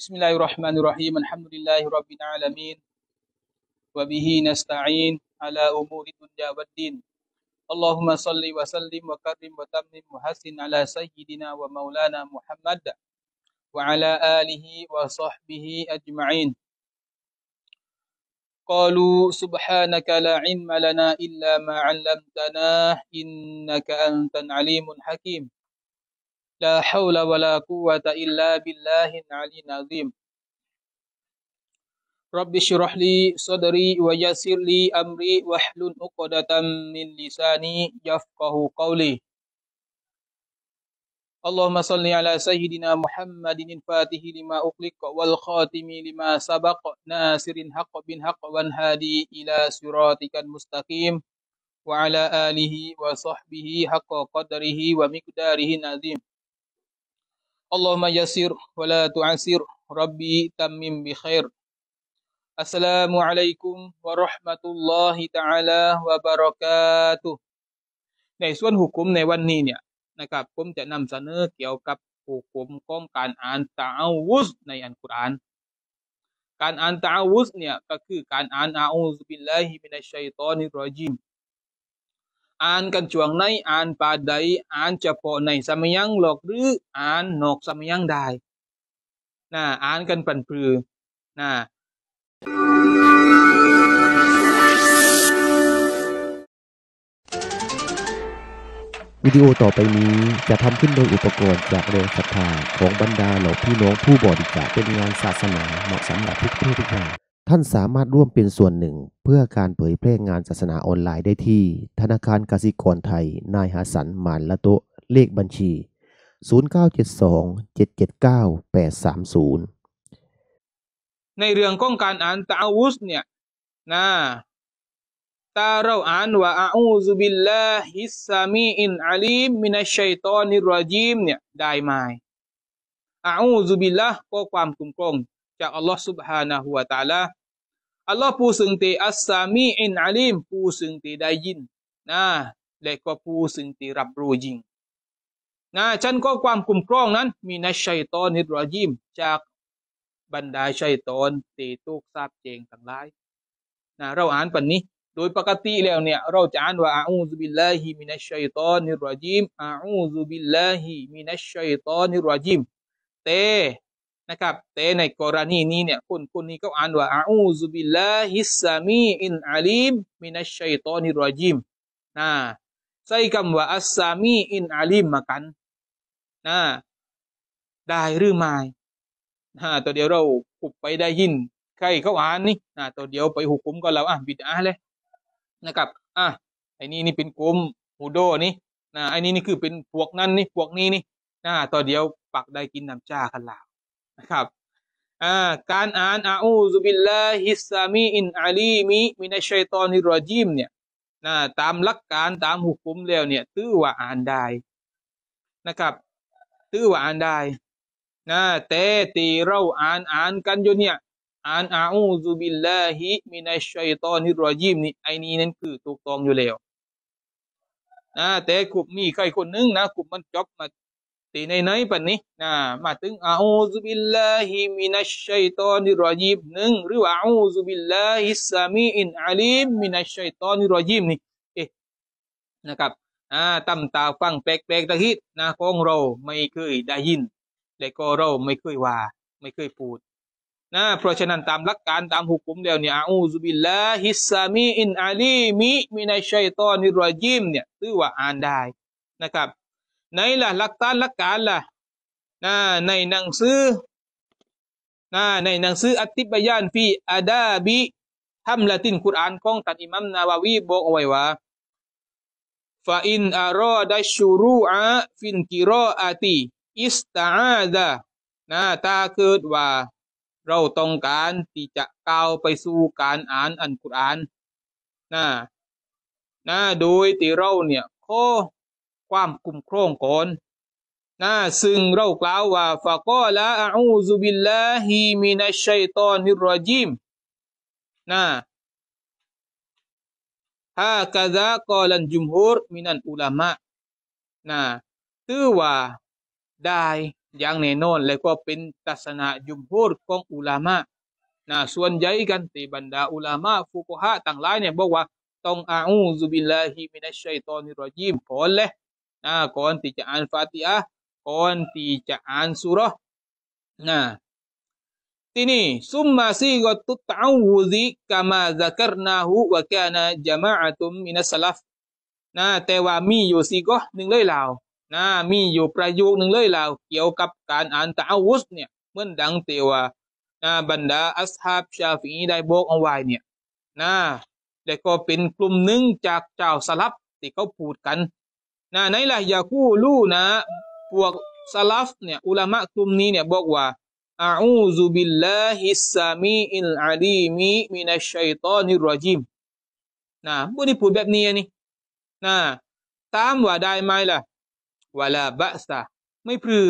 بسم الله الرحمن الرحيم الحمد لله رب العالمين وبه نستعين على أمور الدنيا والدين اللهم صل وسلم وكرم وتمم وحسن على سيدنا ومولانا محمد وعلى آله وصحبه أجمعين قالوا سبحانك لا علم لنا إلا ما علمتنا إنك أنت العليم الحكيم لا حول ولا قوة إلا بالله العلي العظيم رب اشرح لي صدري ويسر لي أمري واحلل عقدة من لساني يفقه قولي اللهم صل على سيدنا محمد الفاتح لما أغلق والخاتم لما سبق ناصر حق بن حق وانهادي إلى صراطك المستقيم وعلى آله وصحبه حق قدره ومقداره العظيم اللهم يسير ولا تعسر ربي تمم بخير السلام عليكم ورحمة الله تعالى وبركاته ในส่วนหุกุมในวันนี้เนี่ยนะครับผมจะนำเสนอเกี่ยวกับหุกุมของการอ่านตาอาวุสในอันกุรอานการอ่านตาอาวุสเนี่ยก็คือการอ่านอาอูซบิลลาฮิมินัชชัยตอนิรรจิมอ่านกันจวงในอ่านปาใด อ่านเฉพาะในสมยังหลอกหรืออ่านนอกสมยังได้นะอ่านกันปันปรือนะวิดีโอต่อไปนี้จะทำขึ้นโดยอุปกรณ์จากแรงศรัทธาของบรรดาเหล่าพี่น้องผู้บริจาคเป็นงานศาสนาเหมาะสำหรับทุกเพศทุกวัยท่านสามารถร่วมเป็นส่วนหนึ่ง เพื่อการเผยแพร่งานศาสนาออนไลน์ได้ที่ ธนาคารกสิกรไทย นายหาสันหมานละโตเลขบัญชี 0972-779-830 ในเรื่องของการอ่านตาวุสเนี่ยนะตาเราอ่านว่าอาอูซุบิลลาฮิสซามีอินอาลีมมินัชัยตอนิรอจีมเนี่ย ได้ไหมอาอูซุบิลละก็ความคุ้มครองจากอัลลอฮ์ س ب ح ا ن ฮและะตาลาอัลลอฮ์ผู้ซึ่งตีอัสซามีอินอาลิมผู้ซึ่งตีได้ยินนะและก็ผู้ซึ่งตีรับรู้ยิ่งนะฉันก็ความคุ้มครองนั้น มีนัชัยตอนฮิดรอยิมจากบรรดาชัยตอนตีตุกทราบเจงทั้งหลายนะเราอ่านปันนี้ โดยปกติแล้วเนี่ย เราจะอ่านว่าอาอูซุบิลลาฮิมินัชัยตอนฮิดรอยิมอาอูซุบิลลาฮิมินัชัยตอนฮิดรอยิมแต่นะครับแต่ในกรณีนี้เนี่ย คนคนนี้ก็อ่านว่าอาอูซุบิลลาฮิสซามีอินอาลีมมินัชชัยตอนิรอจิมนะใส่คำว่าอัสซามีอินอาลีมมากันนะได้หรือไม่นะตัวเดียวเราขุบไปได้ยินใครเขาอ่านนี่นะตัวเดียวไปหุกุมก็เราอ่ะบิดอาเลย นะครับ อ่ะไอ้นี่นี่เป็นกลุ่มฮูโดนี่นะไอ้นี่นี่คือเป็นพวกนั้นนี่พวกนี้นี่นะตัวเดียวปักได้กินน้ำจ้ากันแล้วะครับการอ่านอาอูซุบิลลาฮิสซามีอินอาลีมีมินัชัยตอนิรอจิมเนี่ยนะตามหลักการตามหุกคุมแล้ว เนี่ย ตื้อว่าอ่านได้นะครับ ตื้อว่าอ่านได้นะแต่ตีเราอ่านอ่านกันอยู่เนี่ย อ่าน อาอูซุบิลลาฮิมินัชัยตอนิรอจิมนี่ไอ้นี้นั่นคือถูกต้องอยู่แล้วนะแต่กลุ่มนี้ใครคนนึงนะกลุ่มมันจบมาตีในหนปันนี้นะมาถึงอาอูซุบิลลาฮิมินัชชัยตอนิรอยิบหนึ่งหรือว่าอาอูซุบิลลาฮิสามีอินอาลีมมินัชชัยตอนิรอยิมนี่ เอ๊ะนะครับ อ่าตั้มตาฟังแปลกๆตะฮิดนะของเราไม่เคยได้ยิน และก็เราไม่เคยว่า ไม่เคยพูด นะ เพราะฉะนั้นตามหลักการตามหุกุม แล้วเนี่ยอาอูซุบิลลาฮิสามีอินอาลีมิมินัชชัยตอนิรอยิมเนี่ยถือว่าอ่านได้นะครับไหนล่ะหลักฐานหลักการล่ะนะในหนังสือนะในหนังสืออัติบยานฟีอาดาบิทัมละตินคุรานของตันอิมัมนาวาวีบอกเอาไว้ว่าฟาอินอารอดัชูรูอาฟินกิรออาตีอิสตาอาดะนะตาเกิดว่า เราต้องการที่จะก้าวไปสู่การอ่านอันกุรานนะนะโดยที่เราเนี่ยข้อความคุ้มครองก่อนนะซึ่งเรากล่าวว่าฟะกอละอูซุบิลลาฮิมินัชชัยตอนิรรจิมนะฮากะซากอลันจุมฮูรมินันอุลามะนะตือว่าได้อย่างแน่นอน และก็เป็นทัศนะจุมฮูรของอุลามะนะส่วนใหญ่กันติบรรดาอุลามะฟุกฮะต่างหลายเนี่ยบอกว่าต้องอาอูซุบิลลาฮิมินัชชัยตอนิรรจิมพอแล้วนะก่อนที่จะอ่านฟาติอะก่อนที่จะอ่านสุรนะทีนี้ซุมมาซีกตุตาวูซิกามาซักรนาหูวะกานะจามะตุมมินัสลัฟนะแต่ว่ามีอยู่ซีก็หนึ่งเลยลาวนะมีอยู่ประโยคหนึ่งเลยลาวเกี่ยวกับการอ่านตาวุสเนี่ยเหมือนดังเตว่านะบรรดา อัสฮาบชาฟีได้บอกเอาไว้เนี่ยนะแต่ก็เป็นกลุ่มหนึ่งจากเจ้าสลับที่เขาพูดกันนะในหละยาคูลู่นะ พวกสลัฟเนี่ย อุลามะกลุ่มนี้เนี่ยบอกว่าอาอูซุบิลลาฮิสซามีอิลอาลีมีมินัชัยตอนิรอจิมนะพวกนี้พูดแบบนี้นี่นะตามว่าได้ไหมล่ะวาลาบะซะไม่พลือ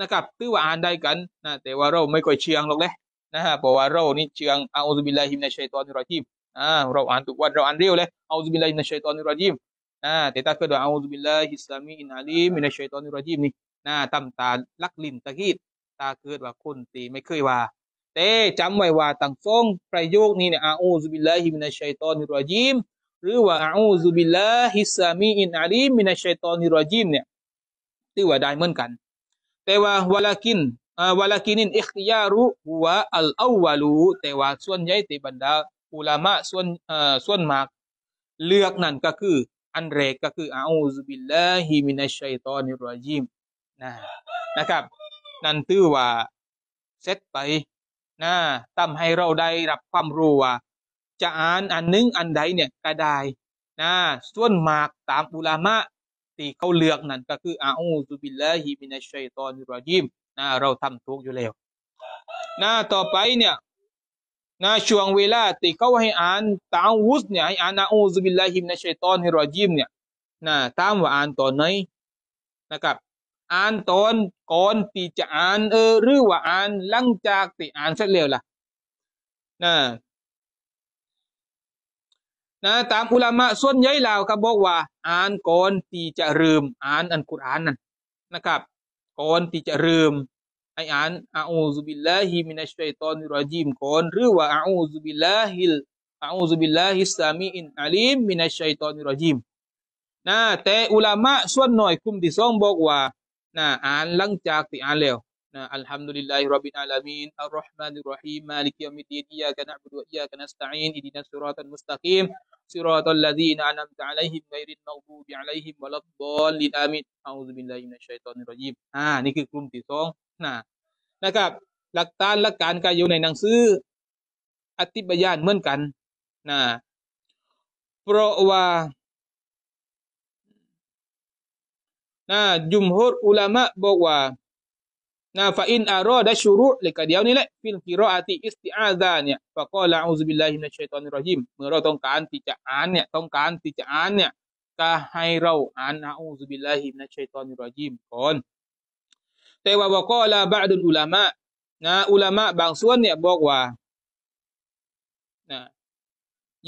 นะครับตื้อว่าอ่านได้กันนะแต่ว่าเราไม่ค่อยเชียงหรอกแหละนะฮะเพราะว่า เรานี่เชียงอาอูซุบิลลาฮิมินัชัยตอนิรอจิมอ่าเราอ่านทุกวันเราอ่านเร็วเลยอาอูซุบิลลาฮิมินัชชัยตอนิรอจิมนะแต่ถ้าเกิดเ่าอุบิลลาฮิสลามีอินอาลีมินาชัยตอนุรจีมนี่นะตั้มตาลักลินตะกีดตาเกิดว่าคนตีไม่เคยว่า แต่จำไว้ว่าตั้งทรงประโยคนี้เนี่ยอาอูซุบิลลาฮิมินาชัยตอนิรจีมหรือว่าอาอูซุบิลลาฮิสลามีอินอาลีมินาชัยตอนิรจีมเนี่ยตีว่าได้เหมือนกัน แต่ว่าวลากินวลากินินอิิยารุหัวอัลอาวาลู แต่ว่าส่วนใหญ่ติบัรดาอุลามะส่วนส่วนมากเลือกนั่นก็คืออันแรกก็คืออาอูซบิลลาฮิมินัชชัยตอนิรอยิมนะนะครับ นั่นตื้อว่าเซตไป นะทำให้เราได้รับความรู้ว่าจะอ่านอันนึงอันใดเนี่ยก็ได้นะ ส่วนมากตามอุลามะที่เขาเลือกนั่นก็คืออาอูซุบิลลาฮิมินัชชัยตอนิรอยิมนะเราทำถูกอยู่แล้วนะต่อไปเนี่ยนะช่วงเวลาติเขาให้อ่านตาวุสเนี่ยให้อ่านอาูซบิลลาฮิมนะชัยตอนฮิรอจิมเนี่ยนะตามว่าอ่านตอนไหนนะครับอ่านตอนก่อนตีจะอ่าน เออหรือว่าอ่านหลังจากตีอ่านเสร็จแล้วล่ะนะนะตามอุลามะส่วนใหญ่เราครับบอกว่าอ่านก่อนตีจะลืมอ่านอันกุรอานนั่นนะครับก่อนตีจะลืมไออ่านอาอูซุบิลลาฮิมินัชชัยตอนรจีมก่อนหรือว่าอาอูซุบิลลาฮิลอาอูซุบิลลาฮิสซามีอินอาลีมมินัชชัยตอนรจีมนะแต่อุลามะส่วนหน่อยคุมที่สองบอกว่านะอ่านหลังจากที่อ่านแล้วนะอัลฮัมดุลิลลาฮิรับบิลอาลามีนอัลลอฮ์มานิรอฮีมมาลิกยามิดีนอิยากันอับดุอิยากันอัสตัยนอิดินัสซิรอตันมุสตะกีม صراط الذين أنعمت عليهم غير المغضوب عليهم ولا الضالين آمين أعوذ بالله من الشيطان الرجيم อ่านี่คือกลุ่มที่สองนะนะครับ หลักฐานหลักการก็อยู่ในหนังสืออธิบยานเหมือนกันนะเพราะว่านะจุมฮุรอุลามะ บอกว่านะฟาอินอารอดะชุรุเลยก็เดียวนี้แหละฟิลกิรออาติอิสติอาซาเนี่ยฟะกอลาอูซุบิลลาฮิมินัชชัยฏอนิรเราะฮีมเมื่อเราต้องการที่จะอ่าน เนี่ย ต้องการที่จะอ่าน เนี่ยก็ให้เรา อ่านอูซุบิลลาฮิมินัชชัยฏอนิรเราะฮีมก่อนแต่ว่าวก็ลาบาดุลอุลามะนะอุลามะบางส่วนเนี่ยบอกว่านะ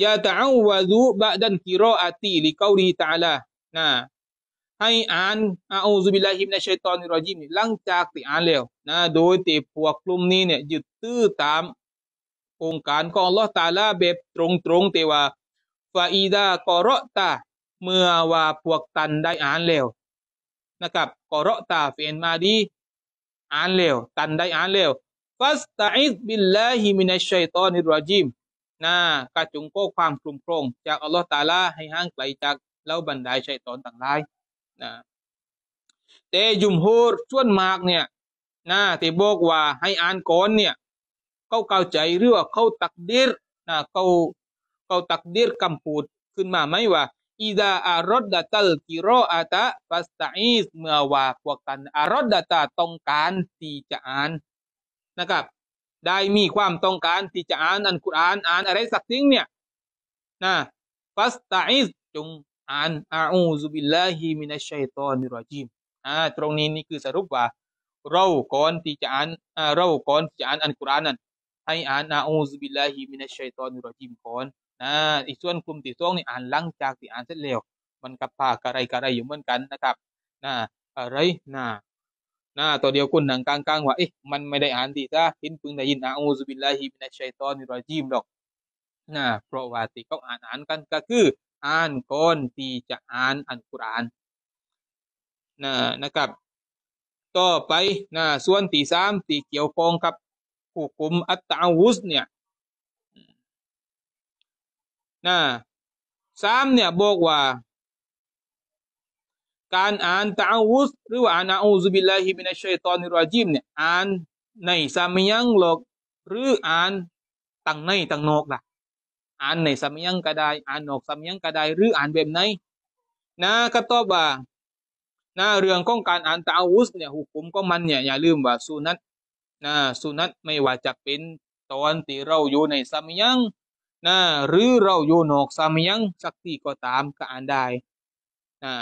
ยาตะอาวะซูบะดันกิรออาตีลิกอรีตาลานะให้อ่านอาอูซุบิลลาฮิมนชัยตอนรอจิมหลังจากที่อ่านแล้ว นะ โดยตีพวกกลุ่มนี้เนี่ยยึดตื้อตาม องค์การของอัลลอฮ์ตาลาแบบตรงๆแต่ว่าฟาอีดากอรอตาเมื่อว่าพวกตันได้อ่านแล้ว นะครับกอรอตาเฟนมาดีอ่านเร็วตันได้อ่านเร็วฟัสตาอิสบิลลาฮิมินัชชัยตอนิรจิมนะกระจงโก้ความกลุ่มโครงจากอัลลอฮ์ตาลาให้ห่างไกลจากเลาบรรดาชัยตอนต่างไรนะ แต่ยุมฮูรส่วนมากเนี่ยนะที่บอกว่าให้อ่านก่อนเนี่ยเขาเข้าใจหรือว่าเขาตักดีรนะเขาเขาตักดีรคำพูดขึ้นมาไหมว่าอิดาอารดดะตัลกิรออาตะฟัสตาอีสเมื่อว่าพวกกันอารดดะตาต้องการที่จะอ่านนะครับ ได้มีความต้องการที่จะอ่านอันกุรอานอ่านอะไรสักสิ่งเนี่ยนะฟัสตาอีสจงอ่านอาอูซุบิลลาฮิมินัชชัยตอนิรอจิมอ่าตรงนี้นี่คือสรุปว่า เราก่อนที่จะอ่านอ่าเราก่อนที่จะอ่านอันกุรอานนั้น ให้อ่านอาอูซุบิลลาฮิมินัชชัยตอนิรอจิมก่อนนะอีกส่วนกลุ่มที่สองนี่อ่านหลังจากที่อ่านเสร็จแล้ว มันกับปากอะไรกอะไรอยู่เหมือนกันนะครับนะอะไรนะนะตัวเดียวคนหนังกลางๆว่า เอ๊ะ มันไม่ได้อ่านดีซะหินพึงได้ยินอาอูซุบิลลาฮิมินัชชัยตอนรอจีมหรอกนะเพราะว่าที่เขาอ่านอ่านกันก็คืออ่านก่อนที่จะอ่านอันกุรอานนะนะครับ ต่อไปนะส่วนที่สามที่เกี่ยวข้องกับผู้กลุ่มอัตตาวุสเนี่ยนะสามเนี่ยบอกว่า การอ่านตาอุสหรือว่าอ่านอาอูซุบิลลาฮิมินัชัยตอนิราจิมเนี่ยอ่านในสามยังหลอกหรืออ่านต่างในต่างนอกล่ะ อ่านในสามยังก็ได้ อ่านนอกสามยังก็ได้ หรืออ่านแบบไหนนะ ก็ตอบว่านะเรื่องของการอ่านตาอุสเนี่ย หุกุมก็มันเนี่ยอย่าลืมว่าสุนัตนะสุนัตไม่ว่าจะเป็นตอนที่เราอยู่ในสามยังนะหรือเราโยนอกซามยังสักทีก็ตามก็อ่านได้นะ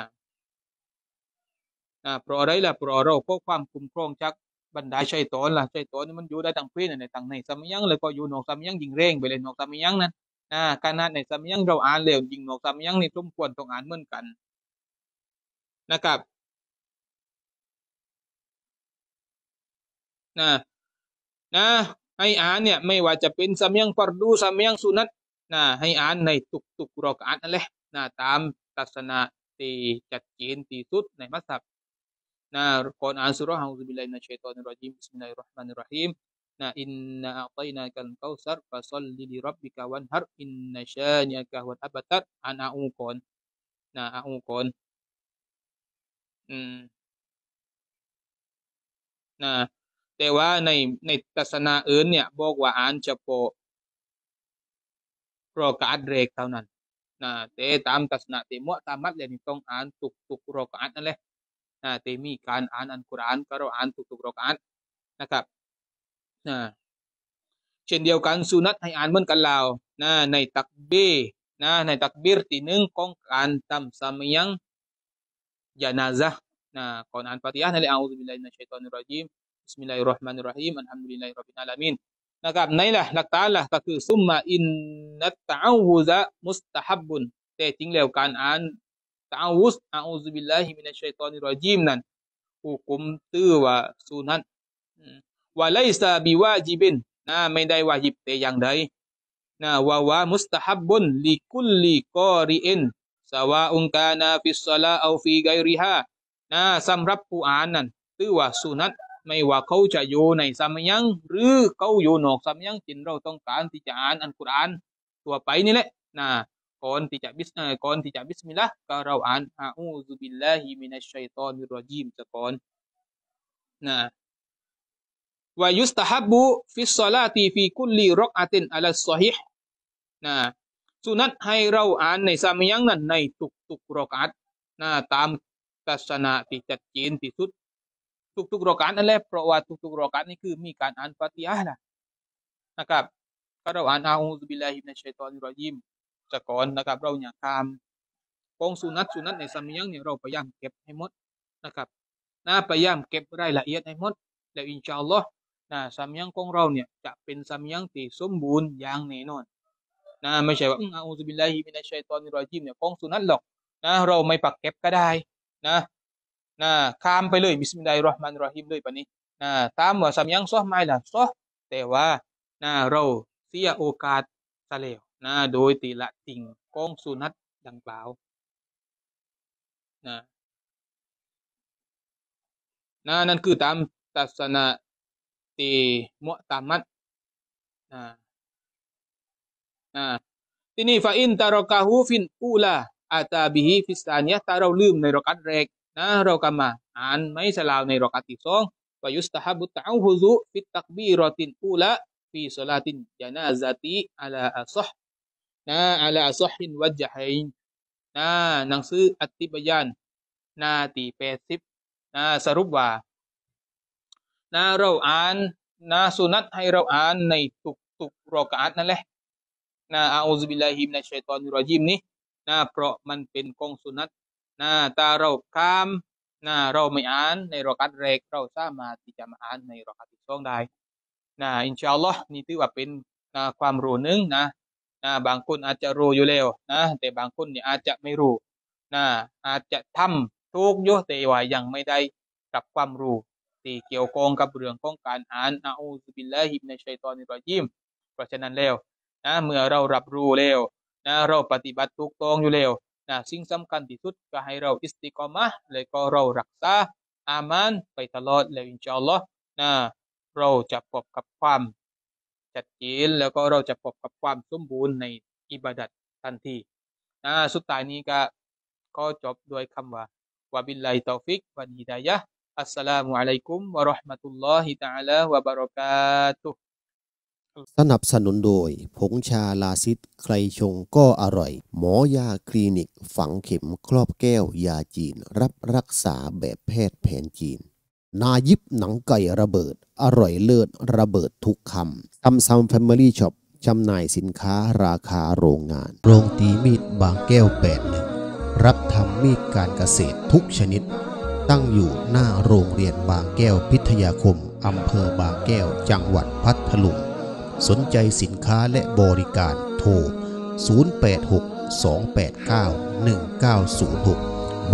นะเพราะอะไรล่ะเพราะเราเพราะความคุ้มครองจากบรรดาชัยตอนล่ะชัยตอนนีมันอยู่ได้ตั้งเพศในตั้งในซามยังแล้วก็อยู่นอกซามยังยิงเร่งไปเลย นอกซามยังนั้นนะการน่ดในซามยังเราอ่านแล้วยิงนอกซามยังนี่สมควรต้องอ่านเหมือนกัน นะครับนะนะให้อ่านเนี่ยไม่ว่าจะเป็นสำยังฟัรดูสำยังสุนัตนะให้อ่านในทุกๆุกรอกอ่านนั่นแหละนะตามลักษณะที่จัดเจนที่สุดในมัสยิดนะก่อนอ่านสุรฮะอุบิลัยนะชัยตอนรจิมบิสมิลลาฮิรราะห์มานิรราะฮีมนะอินนาอัตัยนากัลกาวซัรฟะซัลลิลิรับบิกะวันฮารอินนาชานิยะกะวันอับตัดอ่านอาอูก่อนนะอาอูก่อนอืมนะแต่ว่าในในศาสนาอื่นเนี่ย บอกว่าอ่านเฉพาะรอกาดเรกเท่านั้น นะแต่ตามศาสนาติมะตามมัดเลยนี่ต้องอ่านทุกทุกรอกาดนั่นแหละนะแต่มีการอ่านอันกุรอาน ก็เราอ่านทุกทุกรอกาดนะครับนะเช่นเดียวกันสุนัตให้อ่านเหมือนกันเรานะ ในตักบีนะ ในตักบีร์ที่หนึ่งของการทำสามียังยานาซะนะก่อนอ่านปฏิญาณนั่นแหละออฺบิลลาฮิมินัชชัยตอนรรจีมบิสมิลลาฮิรเราะห์มานิรเราะฮีมอัลฮัมดุลิลลาฮิร็อบบิลอาลามีนนะครับในละหลักฐานละก็คือซุมมาอินนัตตะอาวุซะมุสตะฮับบุนแต่จริงแล้วการอ่านตะอาวุซอาอูซุบิลลาฮิมินัชชัยฏอนิรรจีมนั้นผู้กุมตื้อว่าสุนันว่าไลซาบิวาจิบินนะไม่ได้วาจิบแต่อย่างใดนะว่าวามุสตะฮับบุนลิคุลลิกอริอินซาวาอุนกานาฟิสซาลาอูฟีไกริฮานะสำหรับผู้อ่านนั้นตื้อว่าสุนันไม่ว่าเขาจะอยู่ในสมยังหรือเขาอยู่นอกสมยังจินเราต้องการที่จะอ่านอันกุรอานตัวไปนี่แหละนะก่อนที่จะบิสก่อนที่จะบิสมิลลาห์ก็เราอ่านอาอูซุบิลลาฮิมินัชชัยตอนิรจีมจะก่อนนะวายุสตาฮับบุฟิสซาลาตีฟีกุลลีรอกอาตินอัลสอฮิห์นะสุนัตให้เราอ่านในสามยังนั้นในทุกๆรอกอัตนะตามศาสนาที่จัดเจนที่สุดทุกๆรอกานนั่นแหละเพราะว่าทุกๆรอกานนี่คือมีการอ่านฟาติอหะนะนะครับก็เราอ่านอาอูซุบิลลาฮิมในชชัยตอนรอยิมจะก่อนนะครับ เราอย่าทำกองสุนัตสุนัตในสมเียงเนี่ยเราพยายามเก็บให้หมดนะครับนะพยายามเก็บรายละเอียดให้หมด แล้วอินชาอัลลอฮ์นะสมเนียงของเราเนี่ยจะเป็นสมเนียงที่สมบูรณ์อย่างแน่นอน นะ ไม่ใช่ว่าอาอูซุบิลลาฮิมในชชัยตอนรอยิมเนี่ยกองสุนัตหรอกนะเราไม่ปักเก็บก็ได้นะนะข้ามไปเลยบิสมิลลาฮิรราะห์มันรอฮิมเลยปะนี้นะตามว่าสมยังซอไม่ยละซอแต่ว่านะเราเสียโอกาสซะแล้วนะโดยตีละติงกองสุนัตดังกล่าวนะนะนั่นคือตามทัสนะตีมุตามัดนะนะทีนี้ฟาอินตารกะฮูฟินอูลาอาตาบิฮิฟิสตานียถ้าเราลืมในรกัดแรกนะเรากำมาอ่านไม่สลาวในรอกาติสองวายุสตาฮับุตเอาฮุซุฟิตักบีรอตินอูละฟีสลาตินยานาซาติอัลาอัซฮ์นะอัลาอัซฮินวัจจัยนะหนังสืออัติบยานนาตีแปดสิบนะสรุปว่านะเราอ่านนะสุนัตให้เราอ่านในทุกทุกรอกาตนั่นแหละนะอาอุซบิลลาฮิมในชัยตอนรอจิมนี้นะเพราะมันเป็นกองสุนัตนะตาเราข้ามนะเราไม่อ่านในรอกัดเรกเราสามารถที่จะมาอ่านในรอกัดที่สองได้นะอินชาอัลลอฮ์นี่ถือว่าเป็นนะความรู้หนึ่งนะนะบางคนอาจจะรู้อยู่แล้วนะแต่บางคนเนี่ยอาจจะไม่รู้นะอาจจะทำทุกโยแต่ว่ายังไม่ได้กับความรู้ที่เกี่ยวกองกับเรื่องของการอ่านอาอูซบิลละฮิบในชัยตอนนิรยิมเพราะฉะนั้นแล้วนะเมื่อเรารับรู้แล้วนะเราปฏิบัติถูกต้องอยู่แล้วนะสิ่งสำคัญที่สุดก็ให้เราอิสติกอมะแล้วก็เรารักษาอามันไปตลอดแล้วอินชาอัลลอฮ์นะเราจะพบกับความจัดเจนแล้วก็เราจะพบกับความสมบูรณ์ในอิบาดัดทันทีนะสุดท้ายนี้ก็ก็จบด้วยคำว่าวะบิลลาฮิตอฟิกวันฮิดายะอัสสลามุอะลัยกุมวะราะห์มะตุลลอฮิตะอาลาวะบะเราะกาตุฮสนับสนุนโดยผงชาลาซิตใครชงก็อร่อย หมอยาคลินิกฝังเข็มครอบแก้วยาจีน รับรักษาแบบแพทย์แผนจีน นายิบหนังไก่ระเบิด อร่อยเลิศระเบิดทุกคำซัมซัมแฟมิลี่ช็อปจำหน่ายสินค้าราคาโรงงาน โรงตีมีดบางแก้วแปดหนึ่งรับทำมีดการเกษตรทุกชนิด ตั้งอยู่หน้าโรงเรียนบางแก้วพิทยาคมอำเภอบางแก้ว จังหวัดพัทลุงสนใจสินค้าและบริการโทร086-289-1906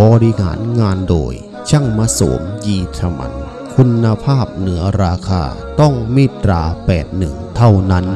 บริหารงานโดยช่างมาสมยีธรรมันคุณภาพเหนือราคาต้องมิตรา 81 เท่านั้น